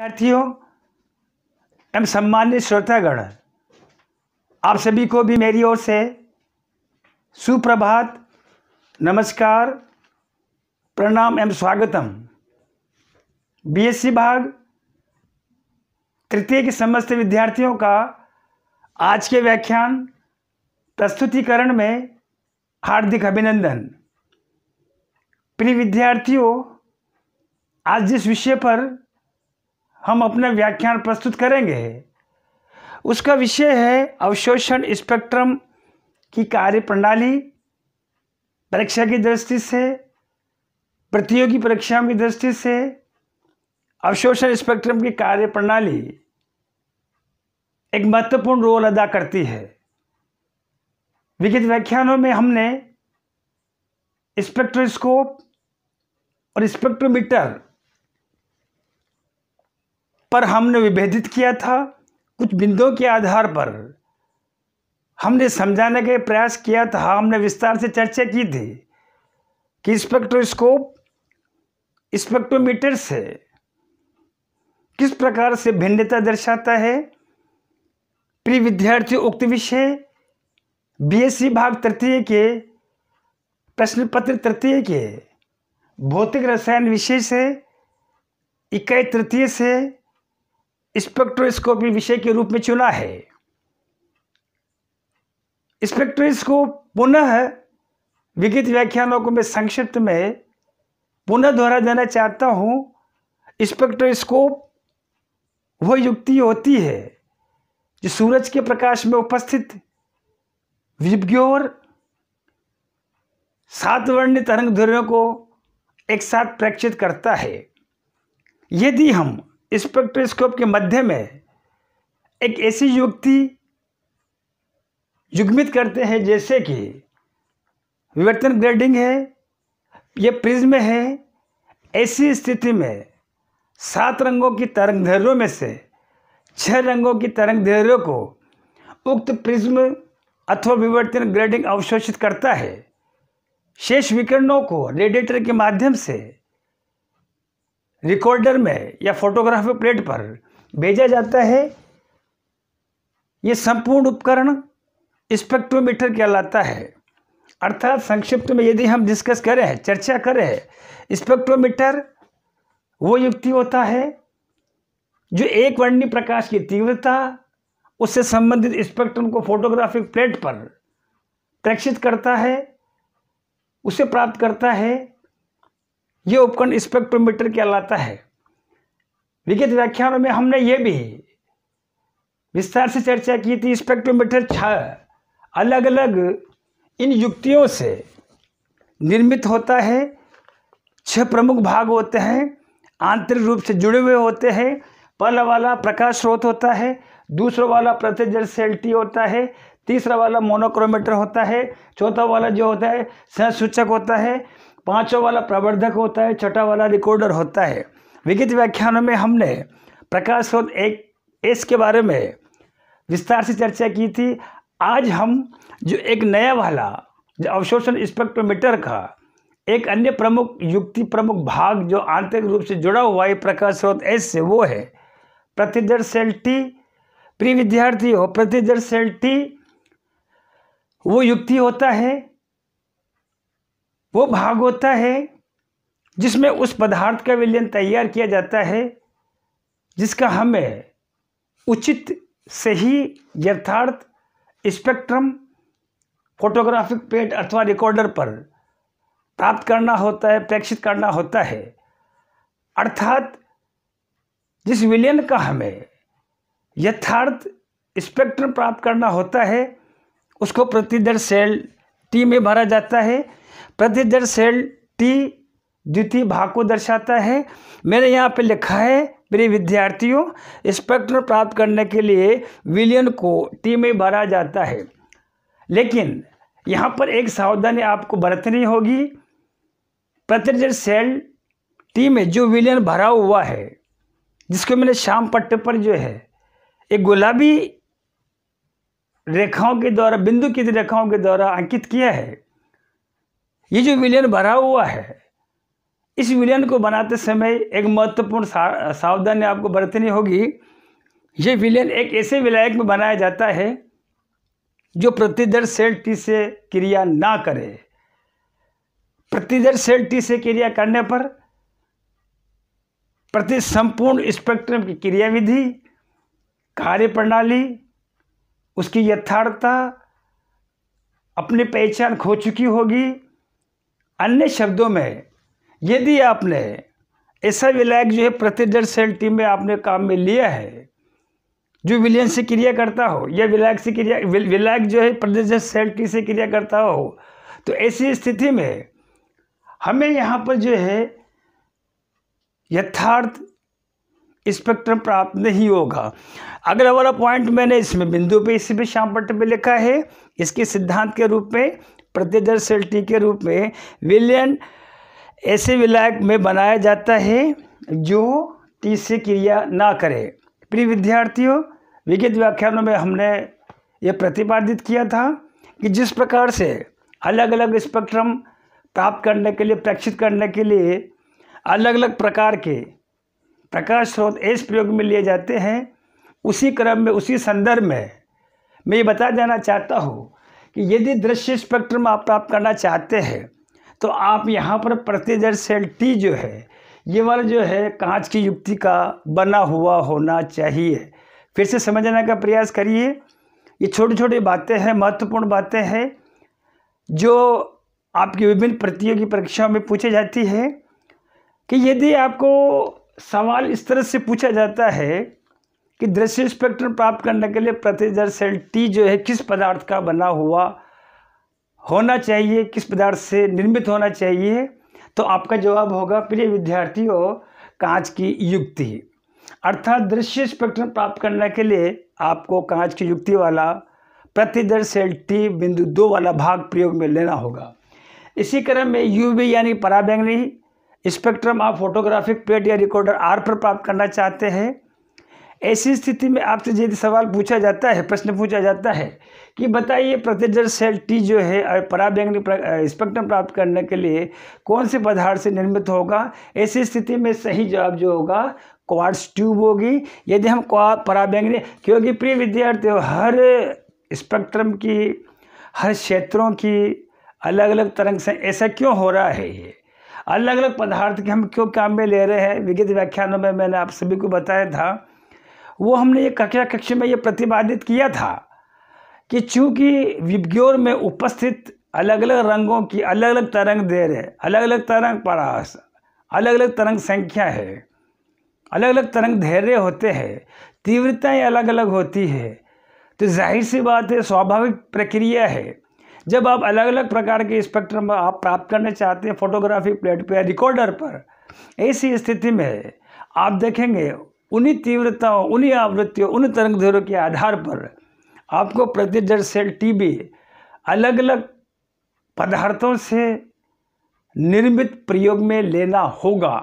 विद्यार्थियों एवं सम्मान्य श्रोतागण आप सभी को भी मेरी ओर से सुप्रभात नमस्कार प्रणाम एवं स्वागतम बीएससी भाग तृतीय के समस्त विद्यार्थियों का आज के व्याख्यान प्रस्तुतिकरण में हार्दिक अभिनंदन प्रिय विद्यार्थियों आज जिस विषय पर हम अपना व्याख्यान प्रस्तुत करेंगे उसका विषय है अवशोषण स्पेक्ट्रम की कार्य प्रणाली परीक्षा की दृष्टि से प्रतियोगी परीक्षाओं की दृष्टि से अवशोषण स्पेक्ट्रम की कार्य प्रणाली एक महत्वपूर्ण रोल अदा करती है विगत व्याख्यानों में हमने स्पेक्ट्रोस्कोप और स्पेक्ट्रोमीटर पर हमने विभेदित किया था कुछ बिंदुओं के आधार पर हमने समझाने का प्रयास किया था हमने विस्तार से चर्चा की थी कि स्पेक्ट्रोस्कोप स्पेक्ट्रोमीटर से किस प्रकार से भिन्नता दर्शाता है प्रिय विद्यार्थी उक्त विषय बीएससी e भाग तृतीय के प्रश्न पत्र तृतीय के भौतिक रसायन विषय से इकाई तृतीय से स्पेक्ट्रोस्कोपी विषय के रूप में चुना है स्पेक्ट्रोस्कोप पुनः विगत व्याख्यानों को मैं संक्षिप्त में पुनः दोहरा देना चाहता हूँ स्पेक्ट्रोस्कोप वह युक्ति होती है जो सूरज के प्रकाश में उपस्थित विभ्योर सात वर्णित तरंग ध्वनियों को एक साथ प्रेक्षित करता है यदि हम स्पेक्ट्रोस्कोप के मध्य में एक ऐसी युक्ति युग्मित करते हैं जैसे कि विवर्तन ग्रेडिंग है यह प्रिज्म है ऐसी स्थिति में सात रंगों की तरंग धैर्यों में से छह रंगों की तरंग धैर्यों को उक्त प्रिज्म अथवा विवर्तन ग्रेडिंग अवशोषित करता है शेष विकिरणों को रेडिएटर के माध्यम से रिकॉर्डर में या फोटोग्राफी प्लेट पर भेजा जाता है ये संपूर्ण उपकरण स्पेक्ट्रोमीटर कहलाता है अर्थात संक्षिप्त में यदि हम डिस्कस करें चर्चा करें स्पेक्ट्रोमीटर वो युक्ति होता है जो एक वर्णी प्रकाश की तीव्रता उससे संबंधित स्पेक्ट्रम को फोटोग्राफिक प्लेट पर प्रेक्षित करता है उसे प्राप्त करता है ये उपकरण स्पेक्ट्रोमीटर कहलाता है विगत व्याख्यानों में हमने ये भी विस्तार से चर्चा की थी स्पेक्ट्रोमीटर छ अलग अलग इन युक्तियों से निर्मित होता है छह प्रमुख भाग होते हैं आंतरिक रूप से जुड़े हुए होते हैं पहला वाला प्रकाश स्रोत होता है दूसरा वाला प्रतिजल सेल्टी होता है तीसरा वाला मोनोक्रोमीटर होता है चौथा वाला जो होता है सहसूचक होता है पांचों वाला प्रवर्धक होता है छठा वाला रिकॉर्डर होता है विगत व्याख्यानों में हमने प्रकाश स्रोत एक एस के बारे में विस्तार से चर्चा की थी आज हम जो एक नया वाला जो अवशोषण स्पेक्ट्रोमीटर का एक अन्य प्रमुख युक्ति प्रमुख भाग जो आंतरिक रूप से जुड़ा हुआ है प्रकाश स्रोत एस से वो है प्रतिदर सेल टी प्रिय विद्यार्थी हो प्रतिदर सेल टी वो युक्ति होता है वो भाग होता है जिसमें उस पदार्थ का विलयन तैयार किया जाता है जिसका हमें उचित सही यथार्थ स्पेक्ट्रम फोटोग्राफिक पेट अथवा रिकॉर्डर पर प्राप्त करना होता है प्रेक्षित करना होता है अर्थात जिस विलयन का हमें यथार्थ स्पेक्ट्रम प्राप्त करना होता है उसको प्रतिदर सेल टी में भरा जाता है प्रतिदर सेल टी द्वितीय भाग को दर्शाता है मैंने यहाँ पे लिखा है मेरे विद्यार्थियों स्पेक्ट्रम प्राप्त करने के लिए विलियन को टी में भरा जाता है लेकिन यहाँ पर एक सावधानी आपको बरतनी होगी प्रतिदर सेल टी में जो विलियन भरा हुआ है जिसको मैंने शाम पट्ट पर जो है एक गुलाबी रेखाओं के द्वारा बिंदु की रेखाओं के द्वारा अंकित किया है ये जो विलियन भरा हुआ है इस विलियन को बनाते समय एक महत्वपूर्ण सावधानी आपको बरतनी होगी ये विलियन एक ऐसे विलायक में बनाया जाता है जो प्रतिदर सेल टी से क्रिया ना करे प्रतिदर सेल टी से क्रिया करने पर प्रति संपूर्ण स्पेक्ट्रम की क्रियाविधि कार्य प्रणाली उसकी यथार्थता अपनी पहचान खो चुकी होगी अन्य शब्दों में यदि आपने ऐसा विलायक जो है प्रतिदर सेल टीम में आपने काम में लिया है जो विलियन से क्रिया करता हो या विलायक से क्रिया विलायक जो है प्रतिदर सेल टी से क्रिया करता हो तो ऐसी स्थिति में हमें यहाँ पर जो है यथार्थ स्पेक्ट्रम प्राप्त नहीं होगा अगला वाला पॉइंट मैंने इसमें बिंदु पे इसी पे श्याम पट्ट पर लिखा है इसके सिद्धांत के रूप में प्रतिदर सेल्टी के रूप में विलियन ऐसे विलायक में बनाया जाता है जो टी से क्रिया ना करे प्रिय विद्यार्थियों विगत व्याख्यानों में हमने ये प्रतिपादित किया था कि जिस प्रकार से अलग अलग स्पेक्ट्रम प्राप्त करने के लिए प्रेक्षित करने के लिए अलग अलग प्रकार के प्रकाश स्रोत इस प्रयोग में लिए जाते हैं उसी क्रम में उसी संदर्भ में मैं ये बता देना चाहता हूँ कि यदि दृश्य स्पेक्ट्रम आप प्राप्त करना चाहते हैं तो आप यहाँ पर प्रतिदर सेल टी जो है ये वाला जो है कांच की युक्ति का बना हुआ होना चाहिए फिर से समझने का प्रयास करिए ये छोटी छोटी बातें हैं महत्वपूर्ण बातें हैं जो आपकी विभिन्न प्रतियोगी परीक्षाओं में पूछी जाती है कि यदि आपको सवाल इस तरह से पूछा जाता है कि दृश्य स्पेक्ट्रम प्राप्त करने के लिए प्रतिदर्श सेल टी जो है किस पदार्थ का बना हुआ होना चाहिए किस पदार्थ से निर्मित होना चाहिए तो आपका जवाब होगा प्रिय विद्यार्थियों कांच की युक्ति अर्थात दृश्य स्पेक्ट्रम प्राप्त करने के लिए आपको कांच की युक्ति वाला प्रतिदर सेल टी बिंदु दो वाला भाग प्रयोग में लेना होगा इसी क्रम में यू यानी पराबैंगनी स्पेक्ट्रम आप फोटोग्राफिक प्लेट या रिकॉर्डर आर पर प्राप्त करना चाहते हैं ऐसी स्थिति में आपसे यदि सवाल पूछा जाता है प्रश्न पूछा जाता है कि बताइए प्रतिजर सेल टी जो है पराबैंगनी स्पेक्ट्रम प्राप्त करने के लिए कौन से पदार्थ से निर्मित होगा ऐसी स्थिति में सही जवाब जो होगा क्वार्ट्स ट्यूब होगी यदि हम क्वा पराबैंगनी क्योंकि प्रिय विद्यार्थियों हर स्पेक्ट्रम की हर क्षेत्रों की अलग अलग तरंग से ऐसा क्यों हो रहा है ये अलग अलग पदार्थ के हम क्यों काम में ले रहे हैं विगत व्याख्यानों में मैंने आप सभी को बताया था वो हमने ये कक्षा कक्ष में ये प्रतिपादित किया था कि चूँकि विज्ञोर में उपस्थित अलग अलग रंगों की अलग अलग तरंग दे रहे अलग अलग तरंग परास अलग अलग तरंग संख्या है अलग अलग तरंग धैर्य होते हैं तीव्रताएं अलग अलग होती है तो जाहिर सी बात है स्वाभाविक प्रक्रिया है जब आप अलग अलग प्रकार के स्पेक्ट्रम आप प्राप्त करने चाहते हैं फोटोग्राफी प्लेट पर रिकॉर्डर पर ऐसी स्थिति में आप देखेंगे उन्हीं तीव्रताओं उन्हीं आवृत्तियों उन तरंग दैर्घ्यों के आधार पर आपको प्रतिजर सेल टीबी अलग अलग पदार्थों से निर्मित प्रयोग में लेना होगा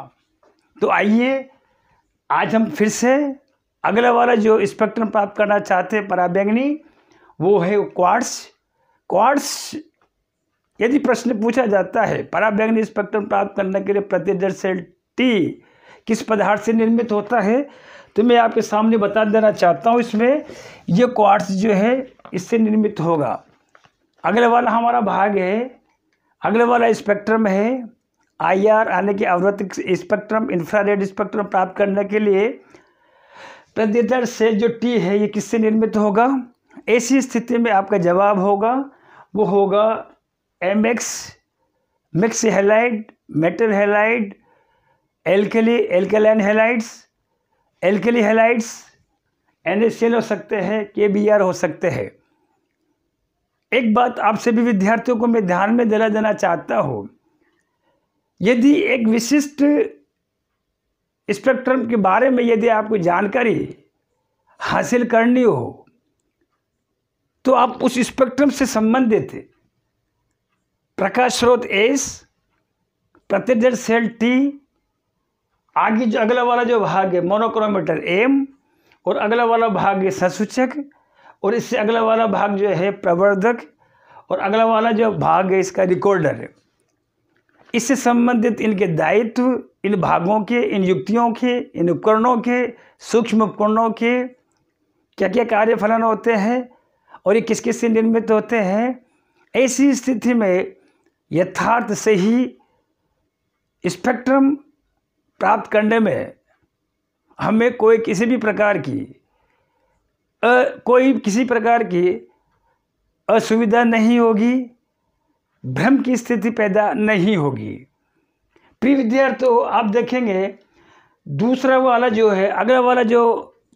तो आइए आज हम फिर से अगला वाला जो स्पेक्ट्रम प्राप्त करना चाहते हैं पराबैंगनी वो है क्वार्ट्स क्वार्ट्स यदि प्रश्न पूछा जाता है पराबैंगनी स्पेक्ट्रम प्राप्त करने के लिए प्रतिजर सेल टी किस पदार्थ से निर्मित होता है तो मैं आपके सामने बता देना चाहता हूँ इसमें ये क्वार्ट्स जो है इससे निर्मित होगा अगले वाला हमारा भाग है अगले वाला स्पेक्ट्रम है आई आर आने के अवरत स्पेक्ट्रम इंफ्रारेड स्पेक्ट्रम प्राप्त करने के लिए प्रद्युतर से जो टी है ये किससे निर्मित होगा ऐसी स्थिति में आपका जवाब होगा वो होगा M X mix halide metal halide alkali alkaline halides alkali halides एन हो सकते हैं के बी आर हो सकते हैं एक बात आप सभी विद्यार्थियों को मैं ध्यान में दिला देना चाहता हूँ यदि एक विशिष्ट स्पेक्ट्रम के बारे में यदि आपको जानकारी हासिल करनी हो तो आप उस स्पेक्ट्रम से संबंधित प्रकाश स्रोत एस प्रतिदर सेल टी आगे जो अगला वाला जो भाग है मोनोक्रोमीटर एम और अगला वाला भाग है संसूचक और इससे अगला वाला भाग जो है प्रवर्धक और अगला वाला जो भाग है इसका रिकॉर्डर है इससे संबंधित इनके दायित्व इन भागों के इन युक्तियों के इन उपकरणों के सूक्ष्म उपकरणों के क्या क्या कार्य फलन होते हैं और ये किस किस से निर्मित होते हैं ऐसी स्थिति में यथार्थ से ही स्पेक्ट्रम प्राप्त करने में हमें कोई किसी भी प्रकार की अ, कोई किसी प्रकार की असुविधा नहीं होगी भ्रम की स्थिति पैदा नहीं होगी प्रिय विद्यार्थियों आप देखेंगे दूसरा वाला जो है अगला वाला जो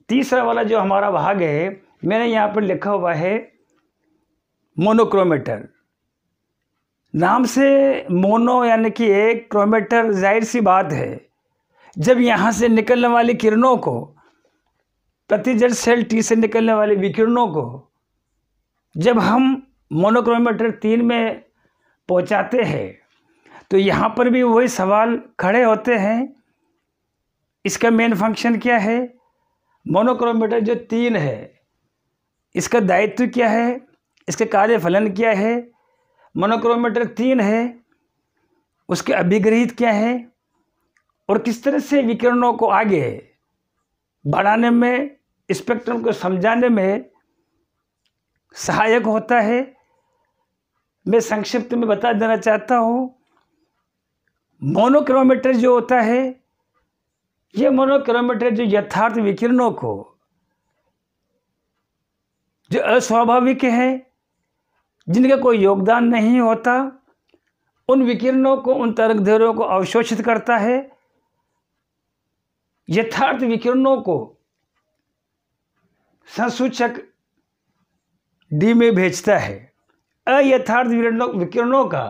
तीसरा वाला जो हमारा भाग है मैंने यहाँ पर लिखा हुआ है मोनोक्रोमेटर नाम से मोनो यानी कि एक क्रोमीटर जाहिर सी बात है जब यहाँ से निकलने वाली किरणों को प्रतिजट सेल टी से निकलने वाले विकिरणों को जब हम मोनोक्रोमीटर तीन में पहुँचाते हैं तो यहाँ पर भी वही सवाल खड़े होते हैं इसका मेन फंक्शन क्या है मोनोक्रोमीटर जो तीन है इसका दायित्व क्या है इसका कार्य फलन क्या है मोनोक्रोमीटर तीन है उसके अभिग्रहित क्या है और किस तरह से विकिरणों को आगे बढ़ाने में स्पेक्ट्रम को समझाने में सहायक होता है मैं संक्षिप्त में बता देना चाहता हूँ मोनोक्रोमीटर जो होता है ये मोनोक्रोमीटर जो यथार्थ विकिरणों को जो अस्वाभाविक हैं जिनका कोई योगदान नहीं होता उन विकिरणों को उन तरंगधैर्यों को अवशोषित करता है यथार्थ विकिरणों को संसूचक डी में भेजता है अयथार्थ विकिरणों का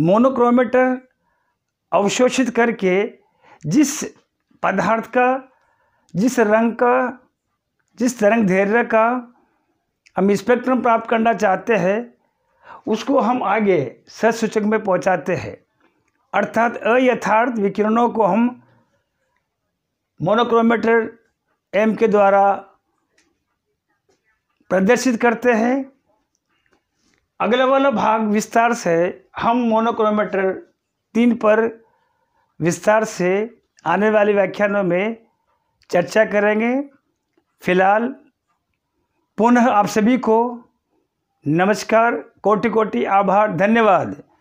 मोनोक्रोमीटर अवशोषित करके जिस पदार्थ का जिस रंग का जिस तरंग धैर्य का हम स्पेक्ट्रम प्राप्त करना चाहते हैं उसको हम आगे ससूचक में पहुंचाते हैं अर्थात अयथार्थ विकिरणों को हम मोनोक्रोमीटर एम के द्वारा प्रदर्शित करते हैं अगला वाला भाग विस्तार से हम मोनोक्रोमीटर तीन पर विस्तार से आने वाले व्याख्यानों में चर्चा करेंगे फिलहाल पुनः आप सभी को नमस्कार कोटि कोटि आभार धन्यवाद